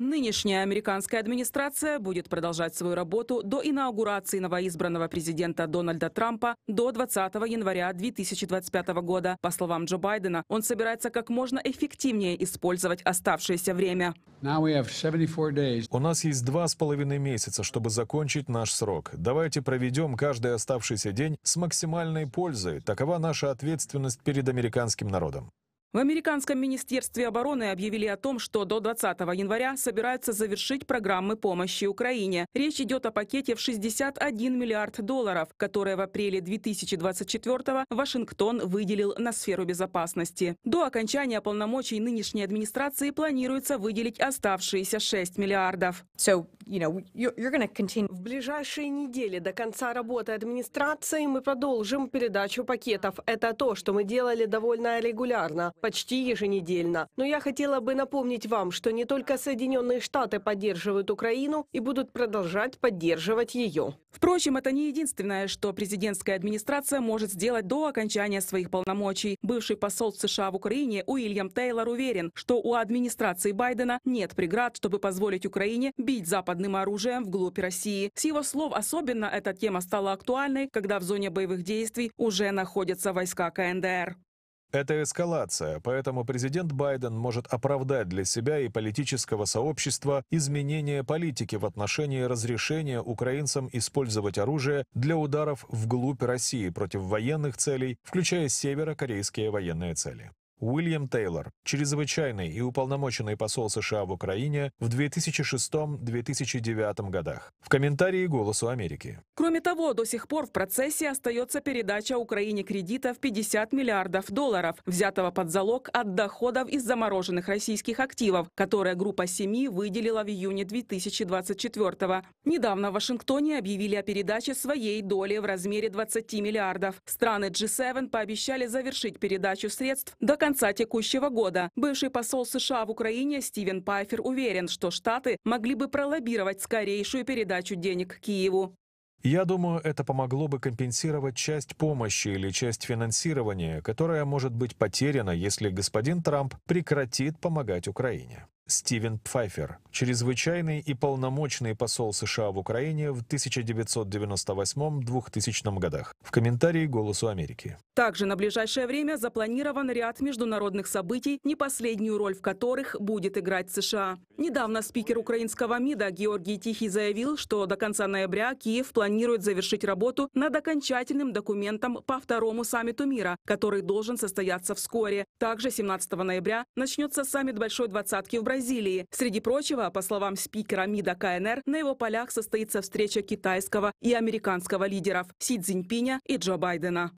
Нынешняя американская администрация будет продолжать свою работу до инаугурации новоизбранного президента Дональда Трампа до 20 января 2025 года. По словам Джо Байдена, он собирается как можно эффективнее использовать оставшееся время. У нас есть два с половиной месяца, чтобы закончить наш срок. Давайте проведем каждый оставшийся день с максимальной пользой. Такова наша ответственность перед американским народом. В американском министерстве обороны объявили о том, что до 20 января собираются завершить программы помощи Украине. Речь идет о пакете в 61 миллиард долларов, которые в апреле 2024 Вашингтон выделил на сферу безопасности. До окончания полномочий нынешней администрации планируется выделить оставшиеся 6 миллиардов. в ближайшие недели до конца работы администрации мы продолжим передачу пакетов. Это то, что мы делали довольно регулярно почти еженедельно. Но я хотела бы напомнить вам, что не только Соединенные Штаты поддерживают Украину и будут продолжать поддерживать ее. Впрочем, это не единственное, что президентская администрация может сделать до окончания своих полномочий. Бывший посол США в Украине Уильям Тейлор уверен, что у администрации Байдена нет преград, чтобы позволить Украине бить западным оружием вглубь России. С его слов особенно эта тема стала актуальной, когда в зоне боевых действий уже находятся войска КНДР. Это эскалация, поэтому президент Байден может оправдать для себя и политического сообщества изменение политики в отношении разрешения украинцам использовать оружие для ударов вглубь России против военных целей, включая северокорейские военные цели. Уильям Тейлор, чрезвычайный и уполномоченный посол США в Украине в 2006-2009 годах. В комментарии «Голосу Америки». Кроме того, до сих пор в процессе остается передача Украине кредита в 50 миллиардов долларов, взятого под залог от доходов из замороженных российских активов, которые группа семи выделила в июне 2024 года. Недавно в Вашингтоне объявили о передаче своей доли в размере 20 миллиардов. Страны G7 пообещали завершить передачу средств до конца конца текущего года. Бывший посол США в Украине Стивен Пайфер уверен, что Штаты могли бы пролоббировать скорейшую передачу денег Киеву. Я думаю, это помогло бы компенсировать часть помощи или часть финансирования, которая может быть потеряна, если господин Трамп прекратит помогать Украине. Стивен Пфайфер, чрезвычайный и полномочный посол США в Украине в 1998-2000 годах. В комментарии «Голосу Америки». Также на ближайшее время запланирован ряд международных событий, не последнюю роль в которых будет играть США. Недавно спикер украинского МИДа Георгий Тихий заявил, что до конца ноября Киев планирует завершить работу над окончательным документом по второму саммиту мира, который должен состояться вскоре. Также 17 ноября начнется саммит Большой Двадцатки в Бразилии Бразилии. Среди прочего, по словам спикера МИДа КНР, на его полях состоится встреча китайского и американского лидеров Си Цзиньпиня и Джо Байдена.